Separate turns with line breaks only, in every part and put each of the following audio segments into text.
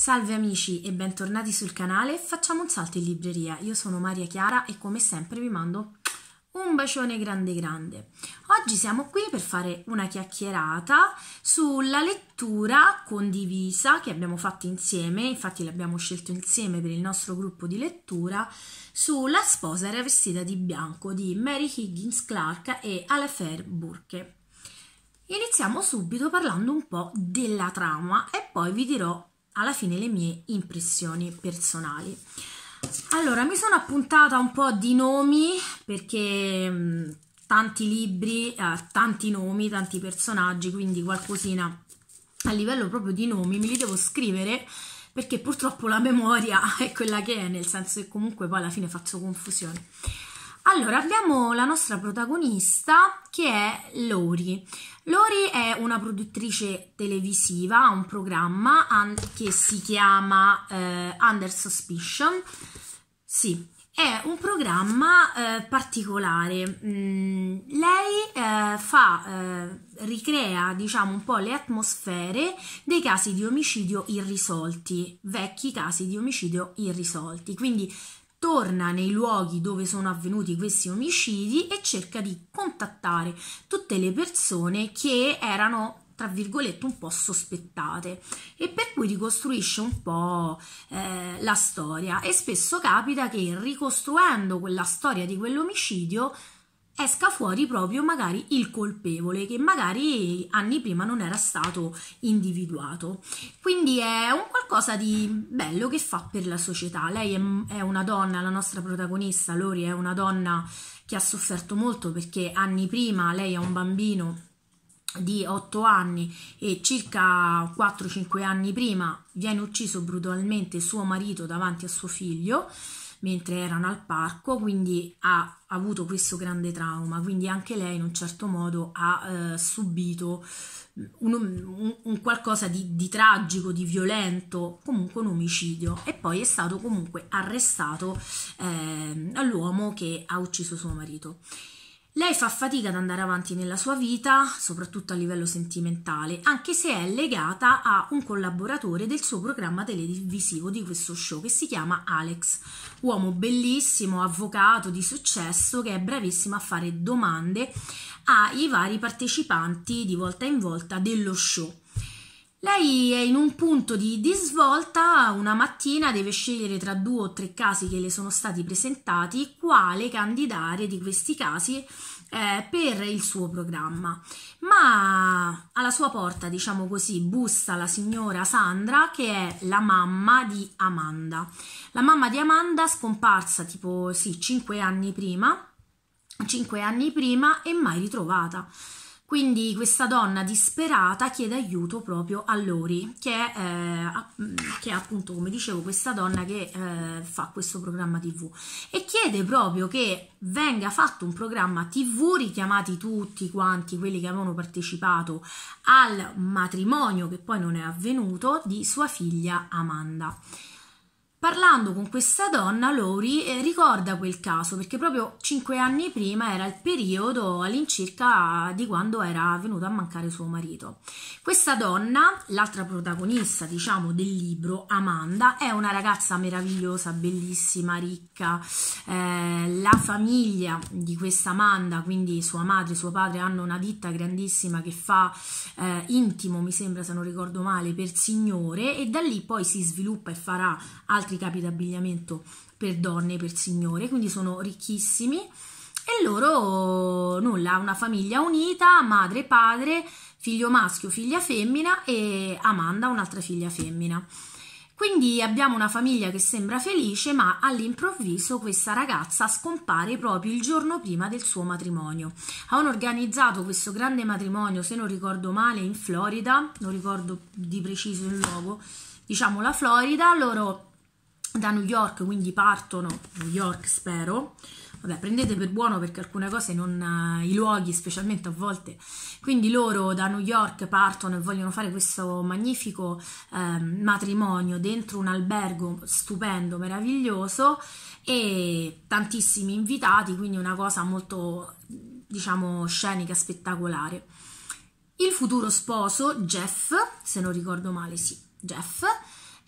Salve amici e bentornati sul canale, facciamo un salto in libreria. Io sono Maria Chiara e come sempre vi mando un bacione grande grande. Oggi siamo qui per fare una chiacchierata sulla lettura condivisa che abbiamo fatto insieme, infatti l'abbiamo scelto insieme per il nostro gruppo di lettura, sulla sposa era vestita di bianco di Mary Higgins Clark e Alefer Burke. Iniziamo subito parlando un po' della trama e poi vi dirò alla fine le mie impressioni personali. Allora, mi sono appuntata un po' di nomi perché mm, tanti libri, eh, tanti nomi, tanti personaggi, quindi qualcosina a livello proprio di nomi me li devo scrivere perché purtroppo la memoria è quella che è, nel senso che comunque poi alla fine faccio confusione. Allora, abbiamo la nostra protagonista che è Lori. Lori è una produttrice televisiva, ha un programma che si chiama eh, Under Suspicion. Sì, è un programma eh, particolare. Mm, lei eh, fa, eh, ricrea diciamo un po' le atmosfere dei casi di omicidio irrisolti, vecchi casi di omicidio irrisolti. Quindi torna nei luoghi dove sono avvenuti questi omicidi e cerca di contattare tutte le persone che erano tra virgolette un po' sospettate e per cui ricostruisce un po' eh, la storia e spesso capita che ricostruendo quella storia di quell'omicidio esca fuori proprio magari il colpevole che magari anni prima non era stato individuato. Quindi è un qualcosa di bello che fa per la società. Lei è, è una donna, la nostra protagonista Lori è una donna che ha sofferto molto perché anni prima lei è un bambino di 8 anni e circa 4-5 anni prima viene ucciso brutalmente suo marito davanti a suo figlio mentre erano al parco, quindi ha avuto questo grande trauma, quindi anche lei in un certo modo ha eh, subito un, un, un qualcosa di, di, tragico, di violento, comunque un omicidio e poi è stato comunque arrestato eh, l'uomo che ha ucciso suo marito. Lei fa fatica ad andare avanti nella sua vita, soprattutto a livello sentimentale, anche se è legata a un collaboratore del suo programma televisivo di questo show che si chiama Alex, uomo bellissimo, avvocato di successo che è bravissimo a fare domande ai vari partecipanti di volta in volta dello show. Lei è in un punto di, di svolta, una mattina deve scegliere tra due o tre casi che le sono stati presentati, quale candidare di questi casi eh, per il suo programma. Ma alla sua porta, diciamo così, bussa la signora Sandra che è la mamma di Amanda. La mamma di Amanda scomparsa tipo sì, 5 anni prima, cinque anni prima e mai ritrovata. Quindi questa donna disperata chiede aiuto proprio a Lori, che è, eh, mm, che è appunto, come dicevo, questa donna che eh, fa questo programma TV e chiede proprio che venga fatto un programma TV richiamati tutti quanti quelli che avevano partecipato al matrimonio che poi non è avvenuto di sua figlia Amanda. Parlando con questa donna, Lori eh, ricorda quel caso perché proprio cinque anni prima era il periodo all'incirca di quando era venuto a mancare suo marito. Questa donna, l'altra protagonista diciamo del libro, Amanda, è una ragazza meravigliosa, bellissima, ricca. Eh, la famiglia di questa Amanda, quindi sua madre e suo padre, hanno una ditta grandissima che fa eh, intimo, mi sembra se non ricordo male, per signore e da lì poi si sviluppa e farà altri altri capi d'abbigliamento per donne, per signore, quindi sono ricchissimi e loro nulla, una famiglia unita, madre e padre, figlio maschio, figlia femmina e Amanda, un'altra figlia femmina. Quindi abbiamo una famiglia che sembra felice, ma all'improvviso questa ragazza scompare proprio il giorno prima del suo matrimonio. Hanno organizzato questo grande matrimonio, se non ricordo male, in Florida, non ricordo di preciso il luogo, diciamo la Florida, loro da New York, quindi partono, New York spero, vabbè prendete per buono perché alcune cose non, eh, i luoghi specialmente a volte, quindi loro da New York partono e vogliono fare questo magnifico eh, matrimonio dentro un albergo stupendo, meraviglioso e tantissimi invitati, quindi una cosa molto diciamo scenica, spettacolare. Il futuro sposo, Jeff, se non ricordo male, sì, Jeff,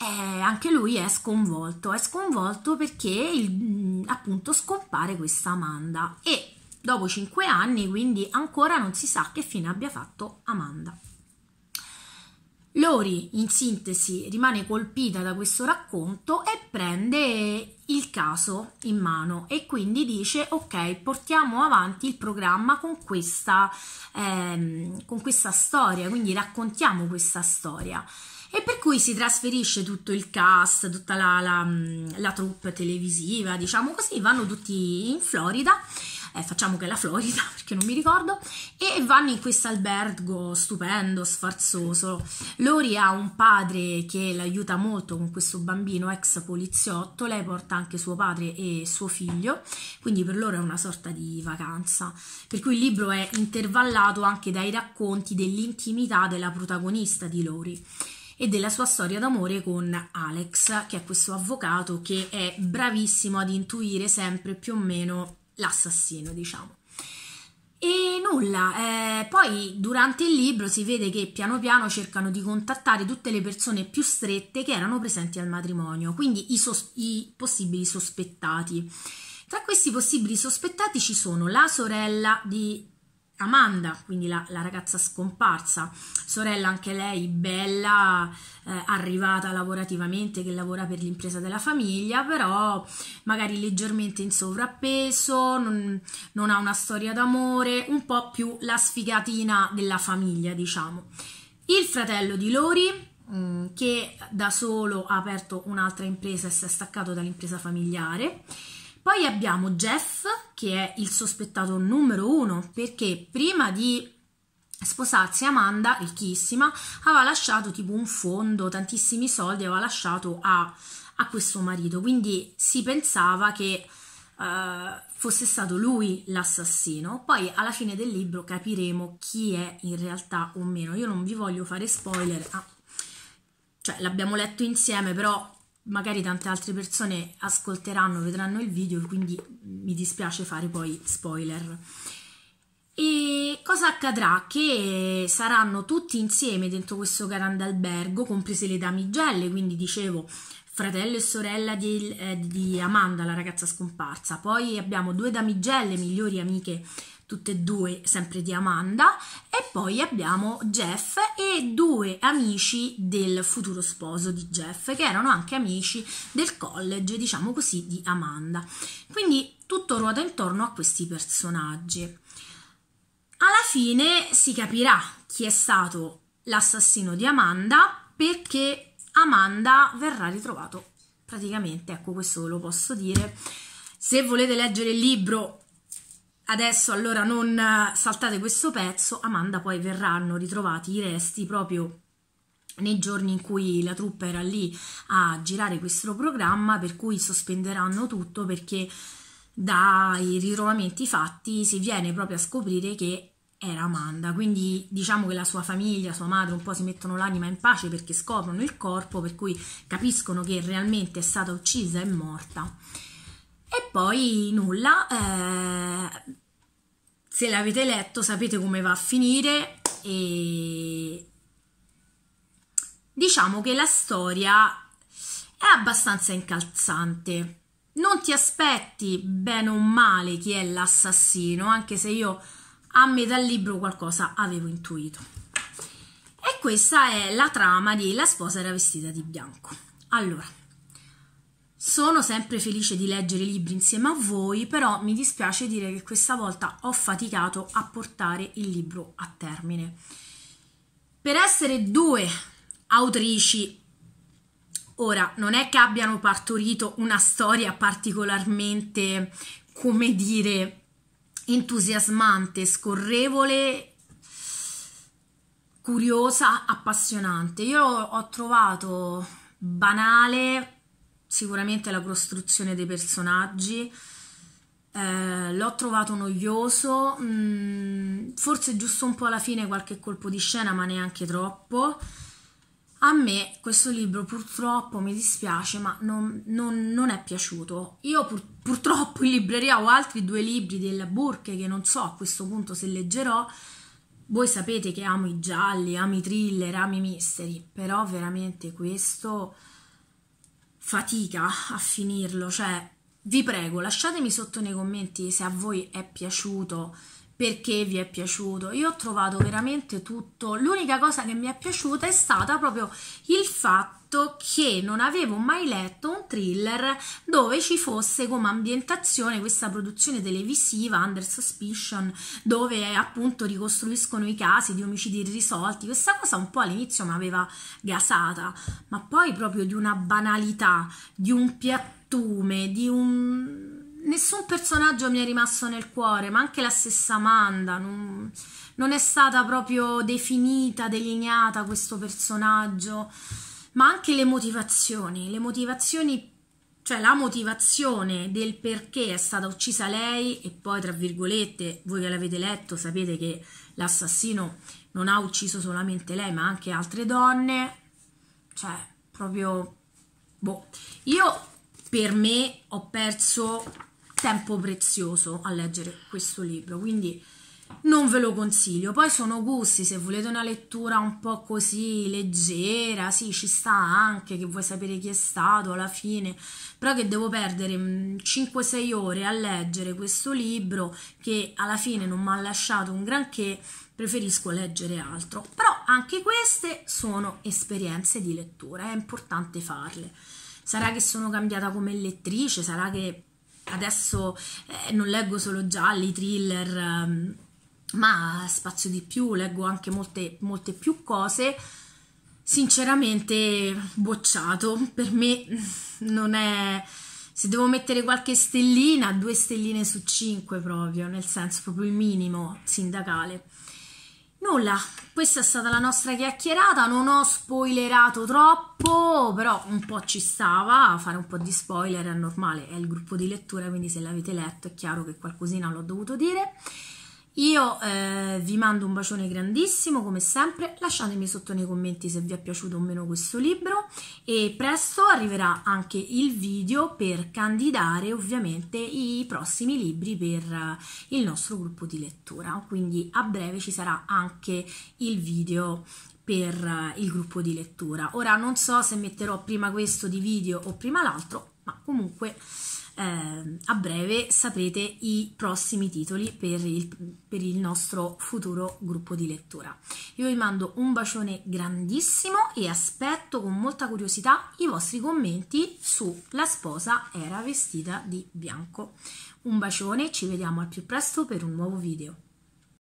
eh, anche lui è sconvolto, è sconvolto perché il, mm, appunto scompare questa Amanda e dopo cinque anni quindi ancora non si sa che fine abbia fatto Amanda. Lori, in sintesi, rimane colpita da questo racconto e prende il caso in mano e quindi dice ok, portiamo avanti il programma con questa, ehm, con questa storia, quindi raccontiamo questa storia e per cui si trasferisce tutto il cast, tutta la, la, mm, la troupe televisiva, diciamo così, vanno tutti in Florida. Eh, facciamo che è la Florida perché non mi ricordo, e vanno in questo albergo stupendo, sfarzoso. Lori ha un padre che l'aiuta molto con questo bambino ex poliziotto, lei porta anche suo padre e suo figlio, quindi per loro è una sorta di vacanza. Per cui il libro è intervallato anche dai racconti dell'intimità della protagonista di Lori e della sua storia d'amore con Alex, che è questo avvocato che è bravissimo ad intuire sempre più o meno l'assassino, diciamo. E nulla, eh, poi durante il libro si vede che piano piano cercano di contattare tutte le persone più strette che erano presenti al matrimonio, quindi i, sos- i possibili sospettati. Tra questi possibili sospettati ci sono la sorella di Amanda, quindi la, la, ragazza scomparsa, sorella anche lei bella, eh, arrivata lavorativamente, che lavora per l'impresa della famiglia, però magari leggermente in sovrappeso, non, non ha una storia d'amore, un po' più la sfigatina della famiglia, diciamo. Il fratello di Lori, mh, mm, che da solo ha aperto un'altra impresa e si è staccato dall'impresa familiare. Poi abbiamo Jeff, che è il sospettato numero uno, perché prima di sposarsi Amanda, ricchissima, aveva lasciato tipo un fondo, tantissimi soldi aveva lasciato a, a questo marito, quindi si pensava che uh, fosse stato lui l'assassino. Poi alla fine del libro capiremo chi è in realtà o meno. Io non vi voglio fare spoiler, ah, cioè l'abbiamo letto insieme, però magari tante altre persone ascolteranno, vedranno il video, quindi mi dispiace fare poi spoiler. E cosa accadrà? Che saranno tutti insieme dentro questo grande albergo, comprese le damigelle, quindi dicevo fratello e sorella di, eh, di Amanda, la ragazza scomparsa. Poi abbiamo due damigelle, migliori amiche tutte e due, sempre di Amanda, poi abbiamo Jeff e due amici del futuro sposo di Jeff, che erano anche amici del college, diciamo così, di Amanda. Quindi tutto ruota intorno a questi personaggi. Alla fine si capirà chi è stato l'assassino di Amanda perché Amanda verrà ritrovato praticamente, ecco questo ve lo posso dire. Se volete leggere il libro adesso allora non eh, saltate questo pezzo, Amanda poi verranno ritrovati i resti proprio nei giorni in cui la truppa era lì a girare questo programma, per cui sospenderanno tutto perché dai ritrovamenti fatti si viene proprio a scoprire che era Amanda, quindi diciamo che la sua famiglia, sua madre un po' si mettono l'anima in pace perché scoprono il corpo, per cui capiscono che realmente è stata uccisa e morta. E poi nulla, eh, se l'avete letto sapete come va a finire e diciamo che la storia è abbastanza incalzante. Non ti aspetti bene o male chi è l'assassino, anche se io a metà libro qualcosa avevo intuito. E questa è la trama di La sposa era vestita di bianco. Allora, sono sempre felice di leggere libri insieme a voi, però mi dispiace dire che questa volta ho faticato a portare il libro a termine. Per essere due autrici Ora, non è che abbiano partorito una storia particolarmente, come dire, entusiasmante, scorrevole, curiosa, appassionante. Io ho trovato banale sicuramente la costruzione dei personaggi. Eh, l'ho trovato noioso, mh, mm, forse giusto un po' alla fine qualche colpo di scena, ma neanche troppo. A me questo libro purtroppo mi dispiace, ma non, non, non è piaciuto. Io pur, purtroppo in libreria ho altri due libri della Burke che non so a questo punto se leggerò. Voi sapete che amo i gialli, amo i thriller, amo i misteri, però veramente questo fatica a finirlo, cioè vi prego lasciatemi sotto nei commenti se a voi è piaciuto perché vi è piaciuto. Io ho trovato veramente tutto. L'unica cosa che mi è piaciuta è stata proprio il fatto detto che non avevo mai letto un thriller dove ci fosse come ambientazione questa produzione televisiva Under Suspicion dove appunto ricostruiscono i casi di omicidi irrisolti. Questa cosa un po' all'inizio mi aveva gasata, ma poi proprio di una banalità, di un piattume, di un nessun personaggio mi è rimasto nel cuore, ma anche la stessa Amanda non, non è stata proprio definita, delineata questo personaggio ma anche le motivazioni, le motivazioni, cioè la motivazione del perché è stata uccisa lei e poi, tra virgolette, voi che l'avete letto sapete che l'assassino non ha ucciso solamente lei, ma anche altre donne, cioè proprio, boh, io per me ho perso tempo prezioso a leggere questo libro, quindi non ve lo consiglio. Poi sono gusti, se volete una lettura un po' così leggera, sì, ci sta anche che vuoi sapere chi è stato alla fine, però che devo perdere 5-6 mm, ore a leggere questo libro che alla fine non mi ha lasciato un granché, preferisco leggere altro. Però anche queste sono esperienze di lettura, è importante farle. Sarà che sono cambiata come lettrice, sarà che adesso eh, non leggo solo gialli, thriller, mm, ma spazio di più, leggo anche molte, molte più cose. Sinceramente, bocciato per me non è. Se devo mettere qualche stellina, due stelline su cinque proprio, nel senso proprio il minimo sindacale. Nulla, questa è stata la nostra chiacchierata, non ho spoilerato troppo, però un po' ci stava, fare un po' di spoiler è normale, è il gruppo di lettura, quindi se l'avete letto è chiaro che qualcosina l'ho dovuto dire. Io eh, vi mando un bacione grandissimo come sempre, lasciatemi sotto nei commenti se vi è piaciuto o meno questo libro e presto arriverà anche il video per candidare ovviamente i prossimi libri per eh, il nostro gruppo di lettura, quindi a breve ci sarà anche il video per eh, il gruppo di lettura. Ora non so se metterò prima questo di video o prima l'altro, ma comunque eh, a breve saprete i prossimi titoli per il, per il nostro futuro gruppo di lettura. Io vi mando un bacione grandissimo e aspetto con molta curiosità i vostri commenti su La sposa era vestita di bianco. Un bacione, ci vediamo al più presto per un nuovo video.